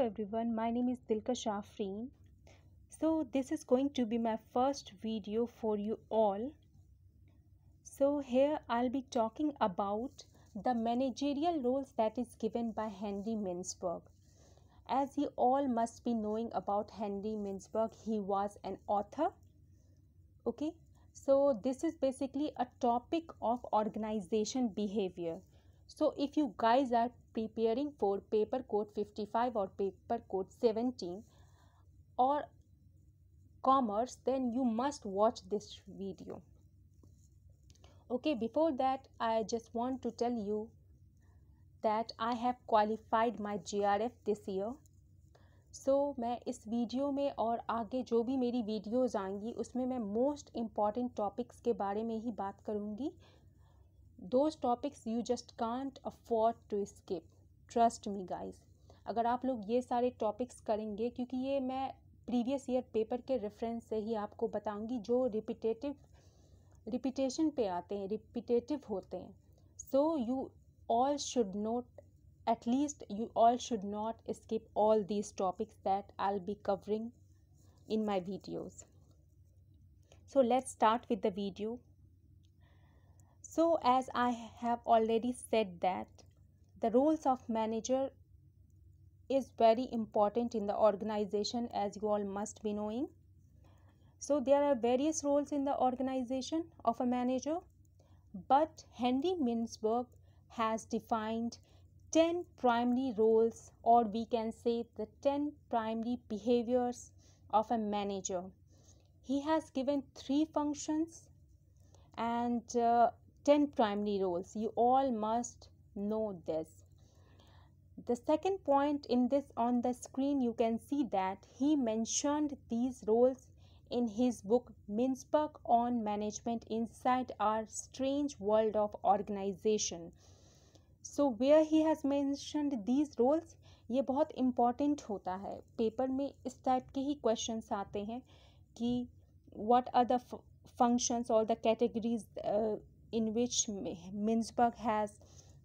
everyone, my name is Dilka Shafreen. So this is going to be my first video for you all. So here I'll be talking about the managerial roles that is given by Henry Mintzberg. As you all must be knowing about Henry Mintzberg, he was an author. Okay, so this is basically a topic of organization behavior So if you guys are preparing for paper code 55 or paper code 17 or commerce then you must watch this video. Okay before that I just want to tell you that I have qualified my GRF this year. So so, मैं इस video में और आगे जो भी मेरी videos आएंगी उसमें मैं मोस्ट इम्पॉर्टेंट टॉपिक्स के बारे में ही बात करूँगी those topics you just can't afford to skip trust me guys अगर आप लोग ये सारे टॉपिक्स करेंगे क्योंकि ये मैं प्रीवियस ईयर पेपर के रेफरेंस से ही आपको बताऊंगी जो रिपीटेटिव रिपीटेशन पे आते हैं रिपीटेटिव होते हैं so you all should note at least you all should should not all all topics that I be covering in my videos so let's start with the video So as I have already said that the roles of manager is very important in the organization as you all must be knowing. So there are various roles in the organization of a manager but Henry Mintzberg has defined 10 primary roles or we can say the 10 primary behaviors of a manager. He has given three functions and uh, 10 primary roles. You all must know this. The second point in this on the screen, you can see that he mentioned these roles in his book Mintzberg on Management Inside Our Strange World of Organization. So where he has mentioned these roles, ये बहुत important होता है paper में इस type के ही questions आते हैं कि व्हाट आर द फंक्शंस और the categories in which Mintzberg has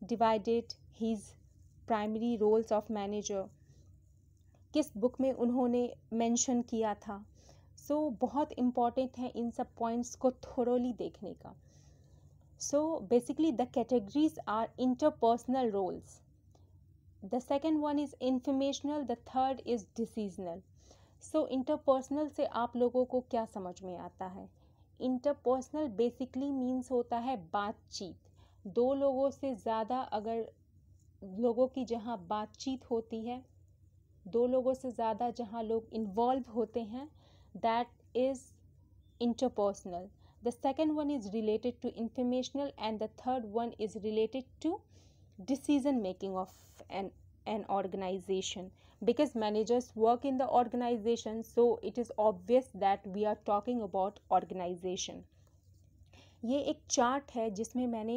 divided his primary roles of manager किस बुक में उन्होंने मेंशन किया था सो so, बहुत इम्पॉर्टेंट है इन सब पॉइंट्स को थोरोली देखने का so basically the categories are interpersonal roles the second one is informational the third is decisional so interpersonal से आप लोगों को क्या समझ में आता है इंटरपर्सनल बेसिकली मीन्स होता है बातचीत दो लोगों से ज़्यादा अगर लोगों की जहाँ बातचीत होती है दो लोगों से ज़्यादा जहाँ लोग इन्वॉल्व होते हैं that is interpersonal the second one is related to informational and the third one is related to decision making of an an organization because managers work in the organization so it is obvious that we are talking about organization ये एक chart है जिसमें मैंने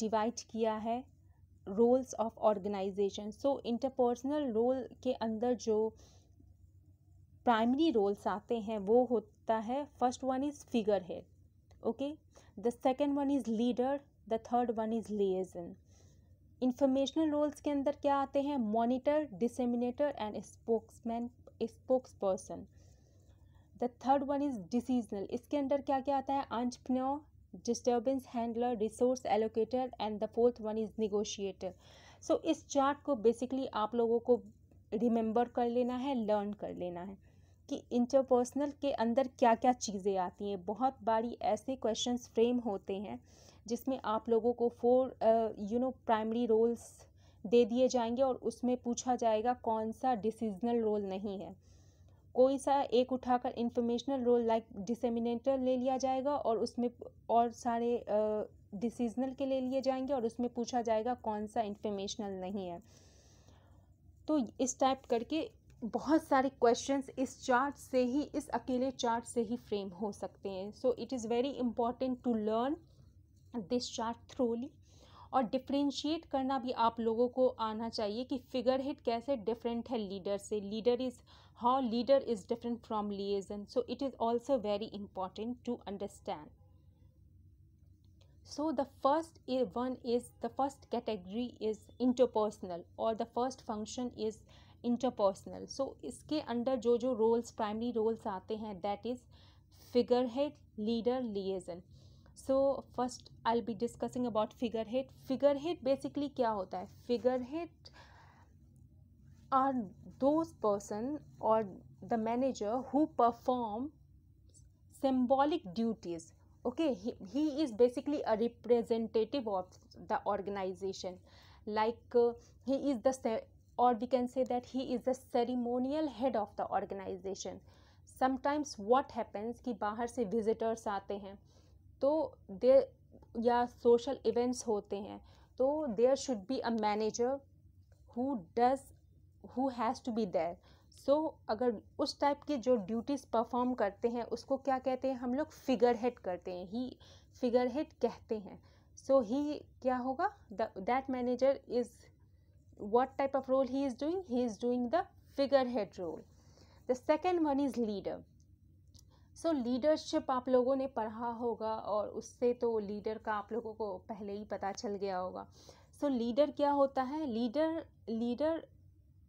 divide किया है roles of organization so interpersonal role के अंदर जो प्राइमरी रोल्स आते हैं वो होता है first one is figurehead okay the second one is leader the third one is liaison informational roles के अंदर क्या आते हैं monitor disseminator and spokesman spokesperson the third one is decisional इसके अंदर क्या क्या आता है entrepreneur disturbance handler resource allocator and the fourth one is negotiator so इस चार्ट को बेसिकली आप लोगों को रिमेंबर कर लेना है लर्न कर लेना है कि इंटरपर्सनल के अंदर क्या क्या चीज़ें आती हैं बहुत बारी ऐसे क्वेश्चंस फ्रेम होते हैं जिसमें आप लोगों को four you know primary roles दे दिए जाएंगे और उसमें पूछा जाएगा कौन सा डिसीजनल रोल नहीं है कोई सा एक उठाकर इंफॉर्मेशनल रोल लाइक डिसेमिनेटर ले लिया जाएगा और उसमें और सारे डिसीजनल के ले लिए जाएंगे और उसमें पूछा जाएगा कौन सा इंफॉर्मेशनल नहीं है तो इस टाइप करके बहुत सारे क्वेश्चंस इस चार्ट से ही इस अकेले चार्ट से ही फ्रेम हो सकते हैं so it is very important to learn this chart thoroughly और डिफ्रेंशिएट करना भी आप लोगों को आना चाहिए कि फिगर हेड कैसे डिफरेंट है लीडर से leader is how leader is different from liaison so it is also very important to understand so the first one is the first category is interpersonal और the first function is interpersonal so इसके under जो जो roles primary roles आते हैं that is figurehead leader liaison so first I be discussing about figurehead figurehead basically क्या होता है figurehead are those person और the manager who perform symbolic duties okay he is basically a representative of the organization like he is the और we can say that he is the ceremonial head of the organization sometimes what happens कि बाहर से visitors आते हैं तो दे या social events होते हैं तो there should be a manager who does who has to be there so अगर उस टाइप की जो ड्यूटीज़ परफॉर्म करते हैं उसको क्या कहते हैं हम लोग फिगर हेड करते हैं ही फिगर हेड कहते हैं सो ही क्या होगा that manager is what type of role he is doing he is doing the figurehead role the second one is leader so so, leadership आप लोगों ने पढ़ा होगा और उससे तो लीडर का आप लोगों को पहले ही पता चल गया होगा सो so, लीडर क्या होता है लीडर लीडर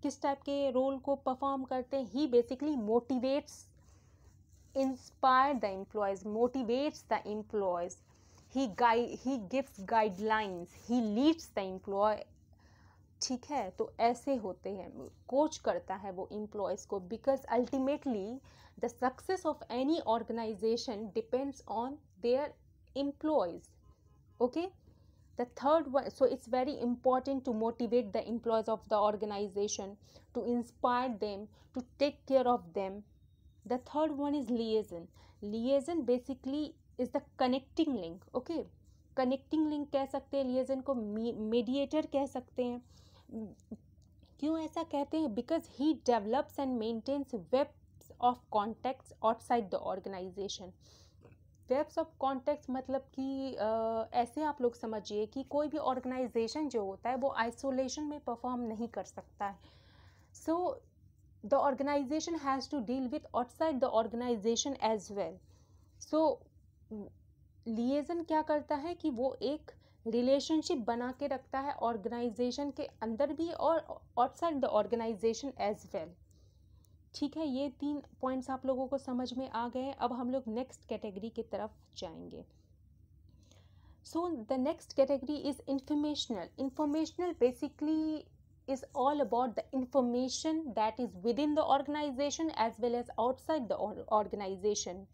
किस टाइप के रोल को परफॉर्म करते हैं he basically motivates inspire the employees motivates the employees he guide he gives guidelines he leads the employee ठीक है तो ऐसे होते हैं कोच करता है वो इम्प्लॉयज़ को because ultimately the success of any organization depends on their employees okay the third one so it's very important to motivate the employees of the organisation to inspire them to take care of them the third one is liaison liaison basically is the connecting link okay connecting link कह सकते हैं लिएजन को mediator कह सकते हैं क्यों ऐसा कहते हैं because he develops and maintains webs of contacts outside the organisation webs of contacts मतलब कि ऐसे आप लोग समझिए कि कोई भी ऑर्गेनाइजेशन जो होता है वो आइसोलेशन में परफॉर्म नहीं कर सकता है so the organisation has to deal with outside the organisation as well so liaison क्या करता है कि वो एक रिलेशनशिप बना के रखता है ऑर्गेनाइजेशन के अंदर भी और outside the organisation as well ठीक है ये तीन पॉइंट्स आप लोगों को समझ में आ गए अब हम लोग नेक्स्ट कैटेगरी के तरफ जाएंगे so the next category is informational informational basically is all about the information that is within the organisation as well as outside the organisation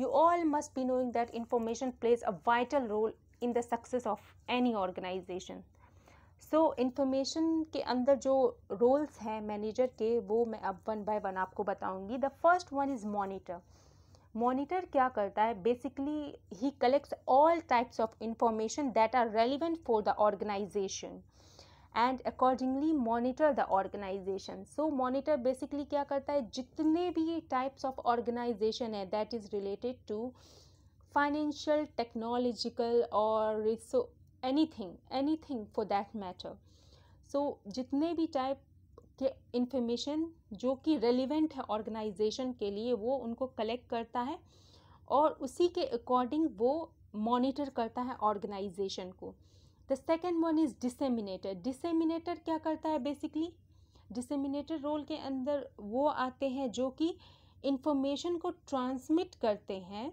you all must be knowing that information plays a vital role in the success of any organisation so information के अंदर जो roles हैं manager के वो मैं अब one by one आपको बताऊंगी the first one is monitor monitor क्या करता है basically he collects all types of information that are relevant for the organisation and accordingly monitor the organisation so monitor basically क्या करता है जितने भी टाइप्स ऑफ ऑर्गेनाइजेशन है that is related to technological और रिसो anything anything for that matter so जितने भी टाइप के इंफॉर्मेशन जो कि रेलिवेंट है ऑर्गेनाइजेशन के लिए वो उनको कलेक्ट करता है और उसी के अकॉर्डिंग वो मॉनिटर करता है ऑर्गेनाइजेशन को the second one is disseminator disseminator क्या करता है बेसिकली डिसेमिनेटर रोल के अंदर वो आते हैं जो कि इंफॉर्मेशन को ट्रांसमिट करते हैं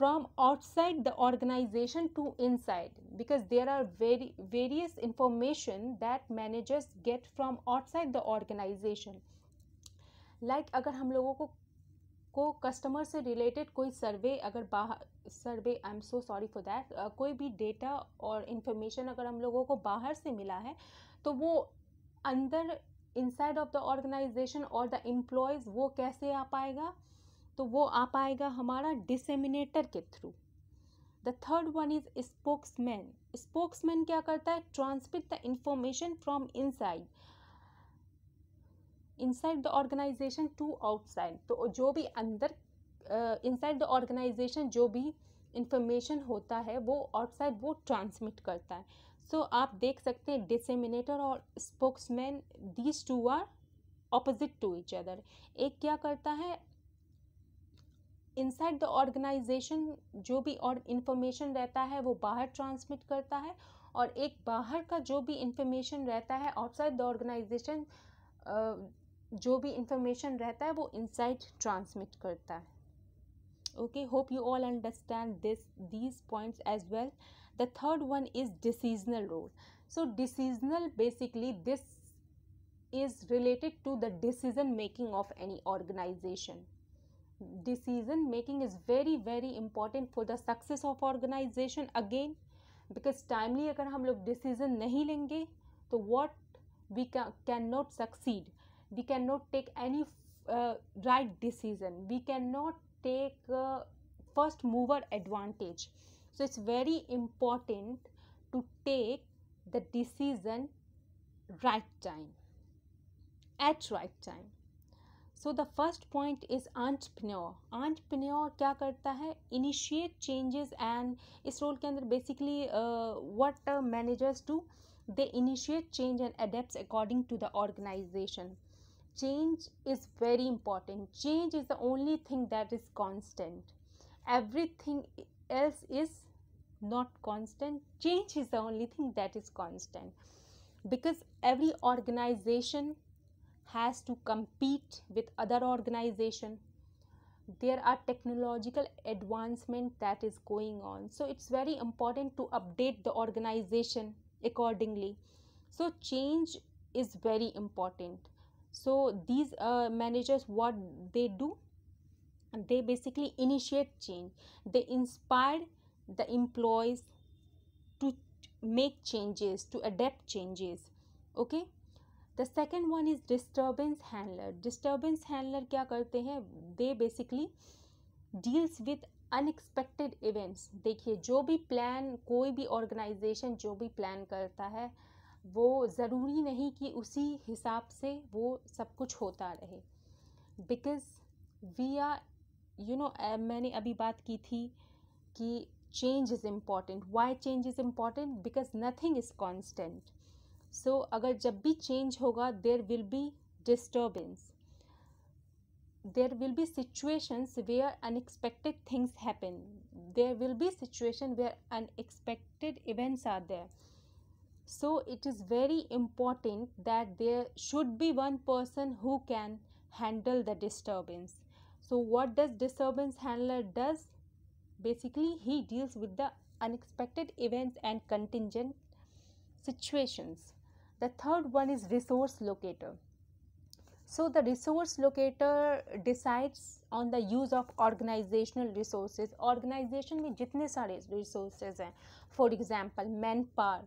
from outside the organization to inside because there are very various information that managers get from outside the organization like agar hum logo ko को कस्टमर से रिलेटेड कोई सर्वे अगर बाहर survey I am so sorry for that कोई भी data और information अगर हम लोगों को बाहर से मिला है तो वो अंदर इनसाइड ऑफ द ऑर्गेनाइजेशन और द एम्प्लॉयज़ वो कैसे आ पाएगा तो वो आ पाएगा हमारा डिसेमिनेटर के through the third one is spokesman spokesman क्या करता है transmit the information from inside inside the organisation to outside तो जो भी अंदर इनसाइड द ऑर्गेनाइजेशन जो भी इंफॉर्मेशन होता है वो आउटसाइड वो ट्रांसमिट करता है सो so, आप देख सकते हैं डिसेमिनेटर और spokesman these two are opposite to each other एक क्या करता है इनसाइड द ऑर्गेनाइजेशन जो भी और इन्फॉर्मेशन रहता है वो बाहर ट्रांसमिट करता है और एक बाहर का जो भी इंफॉर्मेशन रहता है आउटसाइड द ऑर्गेनाइजेशन जो भी इंफॉर्मेशन रहता है वो इनसाइड ट्रांसमिट करता है okay hope you all understand this these points as well the third one is decisional role so decisional basically this is related to the decision making of any organisation decision making is very very important for the success of organization again because timely अगर हम लोग decision नहीं लेंगे what we cannot succeed we cannot take any uh, right decision we cannot take uh, first mover advantage so it's very important to take the decision right time at right time so the first point is entrepreneur entrepreneur क्या करता है initiate changes and इस role के अंदर basically what managers do they initiate change and adapt according to the organisation change is very important change is the only thing that is constant everything else is not constant change is the only thing that is constant because every organization has to compete with other organization there are technological advancement that is going on so it's very important to update the organization accordingly so change is very important so these uh, managers what they do they basically initiate change they inspire the employees to make changes to adapt changes okay the second one is disturbance handler disturbance handler क्या करते हैं they basically deals with unexpected events देखिए जो भी plan कोई भी organisation जो भी प्लान करता है वो ज़रूरी नहीं कि उसी हिसाब से वो सब कुछ होता रहे because we are you know मैंने अभी बात की थी कि change is important why change is important because nothing is constant So, अगर जब भी चेंज होगा there will be disturbance there will be situations where unexpected things happen there will be situation where unexpected events are there so it is very important that there should be one person who can handle the disturbance so what does disturbance handler does basically he deals with the unexpected events and contingent situations The third one is resource locator. So the resource locator decides on the use of organizational resources. Organization mein jitne sare resources hain for example manpower,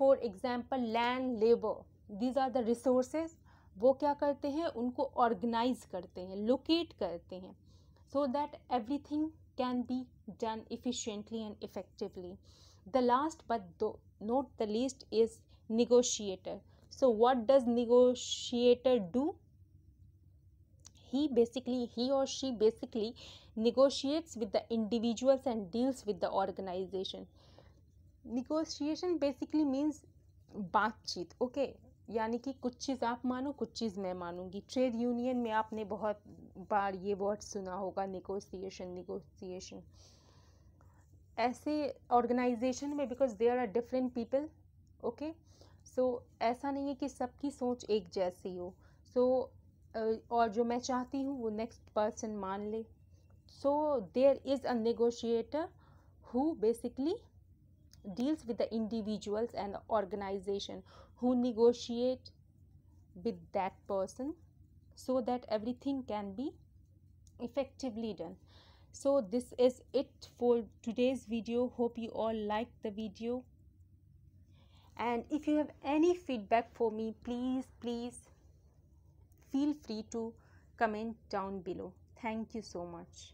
for example land labor. These are the resources वो क्या करते हैं उनको organize करते हैं locate करते हैं so that everything can be done efficiently and effectively. The last but though not the least is negotiator so what does negotiator do he basically he or she basically negotiates with the individuals and deals with the organization negotiation basically means बातचीत okay okay? यानी कि कुछ चीज़ आप मानो कुछ चीज़ मैं मानूंगी trade union में आपने बहुत बार ये वर्ड सुना होगा निगोसिएशन निगोसिएशन ऐसे ऑर्गेनाइजेशन में because there are different people okay so ऐसा नहीं है कि सबकी सोच एक जैसी हो सो और जो मैं चाहती हूँ वो नेक्स्ट पर्सन मान ले so there is a negotiator who basically deals with the individuals and organisation who negotiate with that person so that everything can be effectively done so this is it for today's video hope you all like the video and if you have any feedback for me please please feel free to comment down below thank you so much